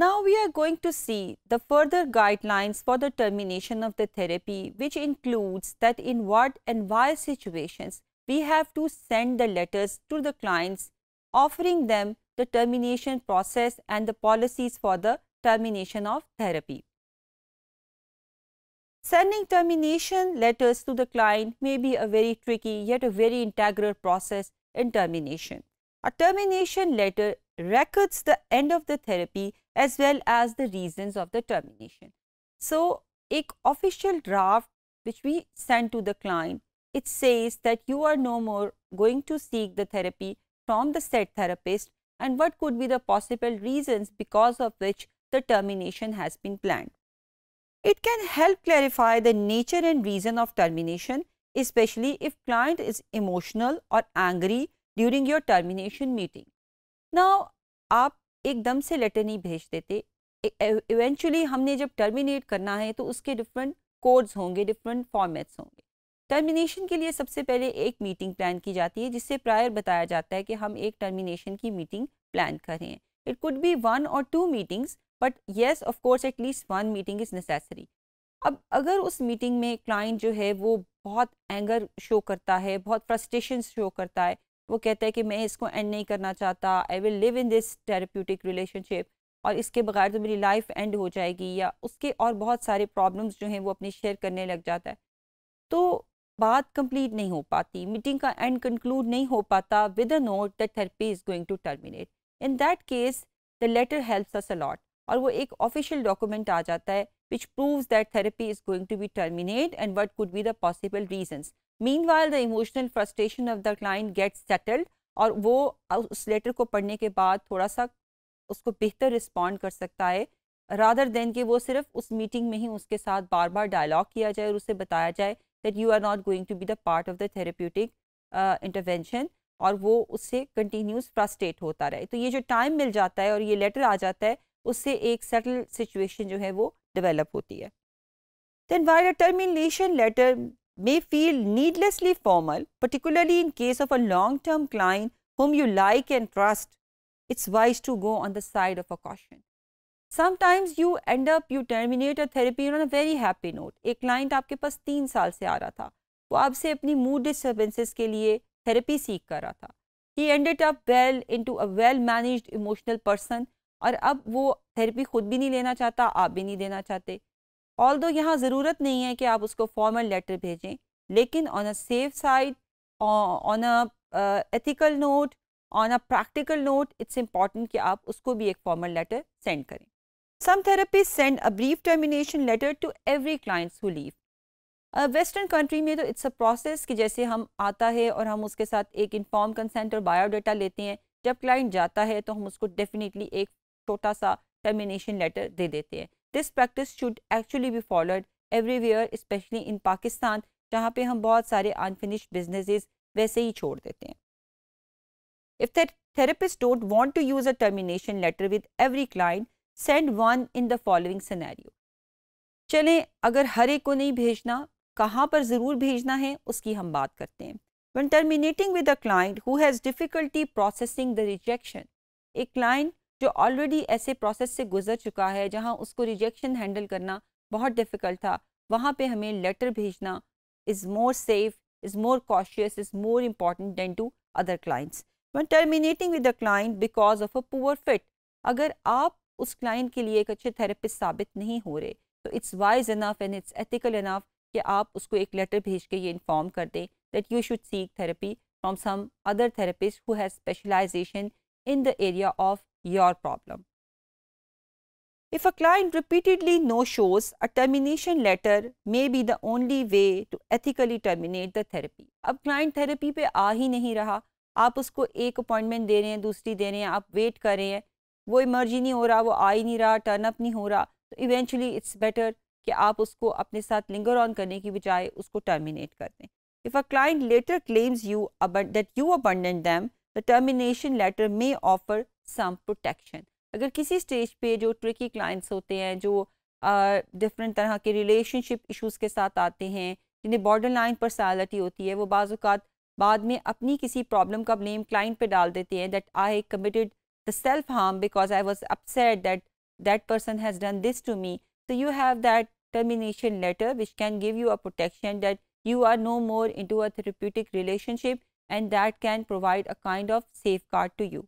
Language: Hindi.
Now we are going to see the further guidelines for the termination of the therapy which includes that in what and why situations we have to send the letters to the clients offering them the termination process and the policies for the termination of therapy. Sending termination letters to the client may be a very tricky yet a very integral process in termination. A termination letter records the end of the therapy as well as the reasons of the termination. So, एक official draft which we send to the client, it says that you are no more going to seek the therapy from the said therapist and what could be the possible reasons because of which the termination has been planned. It can help clarify the nature and reason of termination, especially if client is emotional or angry during your termination meeting. ना आप एकदम से लेटर नहीं भेज देते इवेंचुअली हमने जब टर्मिनेट करना है तो उसके डिफरेंट कोड्स होंगे डिफरेंट फॉर्मेट्स होंगे टर्मिनेशन के लिए सबसे पहले एक मीटिंग प्लान की जाती है जिससे प्रायर बताया जाता है कि हम एक टर्मिनेशन की मीटिंग प्लान कर रहे हैं इट कुड बी वन और two meetings but yes of course at least one meeting is necessary अब अगर उस मीटिंग में क्लाइंट जो है वो बहुत एंगर शो करता है बहुत फ्रस्ट्रेशन शो करता है वो कहता है कि मैं इसको एंड नहीं करना चाहता I will live in this therapeutic relationship और इसके बगैर तो मेरी लाइफ एंड हो जाएगी या उसके और बहुत सारे प्रॉब्लम्स जो हैं वो अपनी शेयर करने लग जाता है तो बात कंप्लीट नहीं हो पाती मीटिंग का एंड कंक्लूड नहीं हो पाता with a note that therapy is going to terminate in that case the letter helps us a lot और वो एक ऑफिशियल डॉक्यूमेंट आ जाता है which proves that therapy is going to be terminate and what could be the possible reasons meanwhile the emotional frustration of the client get settled और वो उस लेटर को पढ़ने के बाद थोड़ा सा उसको बेहतर रिस्पॉन्ड कर सकता है रादर देन कि वो सिर्फ उस मीटिंग में ही उसके साथ बार बार डायलॉग किया जाए और उसे बताया जाए that you are not going to be the part of the therapeutic intervention और वो उससे कंटिन्यूस फ्रस्ट्रेट होता रहे तो ये जो टाइम मिल जाता है और ये लेटर आ जाता है उससे एक सेटल सिचुएशन जो है वो डेवलप होती है then while a termination letter may feel needlessly formal, particularly in case of a long-term client whom you like and trust, it's wise to go on the side of a caution. Sometimes you end up you terminate a therapy on a very happy note एक क्लाइंट आपके पास तीन साल से आ रहा था वो आपसे अपनी मूड डिस्टर्बेंसेस के लिए थेरेपी सीख कर रहा था ही ended up well into a well managed emotional person और अब वो थेरेपी खुद भी नहीं लेना चाहता आप भी नहीं देना चाहते ऑल दो यहाँ ज़रूरत नहीं है कि आप उसको फॉर्मल लेटर भेजें लेकिन on a safe side on a ethical note on a practical note it's important कि आप उसको भी एक फॉर्मल लेटर सेंड करें some therapy send a brief termination letter to every clients who leave western country में तो इट्स अ प्रोसेस कि जैसे हम आता है और हम उसके साथ एक इन्फॉर्म कंसेंट और बायोडाटा लेते हैं जब क्लाइंट जाता है तो हम उसको डेफिनेटली एक छोटा सा टर्मिनेशन लेटर दे देते हैं this practice should actually be followed everywhere specially in Pakistan जहाँ पे हम बहुत सारे अनफिनिश्ड बिजनेसेस वैसे ही छोड़ देते हैं if that therapist don't want to use a termination letter with every client send one in the following scenario चलें अगर हर एक को नहीं भेजना कहाँ पर ज़रूर भेजना है उसकी हम बात करते हैं one terminating with a client who has difficulty processing the rejection एक क्लाइंट जो ऑलरेडी ऐसे प्रोसेस से गुजर चुका है जहाँ उसको रिजेक्शन हैंडल करना बहुत डिफ़िकल्ट था वहाँ पे हमें लेटर भेजना is more safe is more cautious is more important than to other clients one terminating with the client because of a poor fit अगर आप उस क्लाइंट के लिए एक अच्छे थेरेपिस्ट साबित नहीं हो रहे तो it's wise enough and it's ethical enough कि आप उसको एक लेटर भेज के ये इन्फॉर्म कर दें that you should seek therapy from some other therapist who has specialization in the area of your problem. If a client repeatedly no shows, a termination letter may be the only way to ethically terminate the therapy. अब client therapy पे आ ही नहीं रहा आप उसको एक अपॉइंटमेंट दे रहे हैं दूसरी दे रहे हैं आप वेट कर रहे हैं वो इमर्जी नहीं हो रहा वो आ ही नहीं रहा टर्न अप नहीं हो रहा तो इवेंचुअली इट्स बेटर कि आप उसको अपने साथ लिंगर ऑन करने की बजाय उसको टर्मिनेट कर दें if a client letter claims you that you abandoned them the termination letter may offer some protection अगर किसी स्टेज पे जो ट्रिकी क्लाइंट्स होते हैं जो डिफरेंट uh, तरह के रिलेशनशिप इश्यूज के साथ आते हैं जिन्हें बॉर्डर लाइन पर्सनैलिटी होती है वो बाज़ात बाद में अपनी किसी प्रॉब्लम का ब्लेम क्लाइंट पे डाल देते हैं that I committed the self harm because I was upset that that person has done this to me so you have that termination letter which can give you a protection you are no more in to a therapeutic relationship and that can provide a kind of safe to you